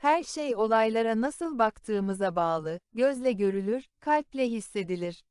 Her şey olaylara nasıl baktığımıza bağlı, gözle görülür, kalple hissedilir.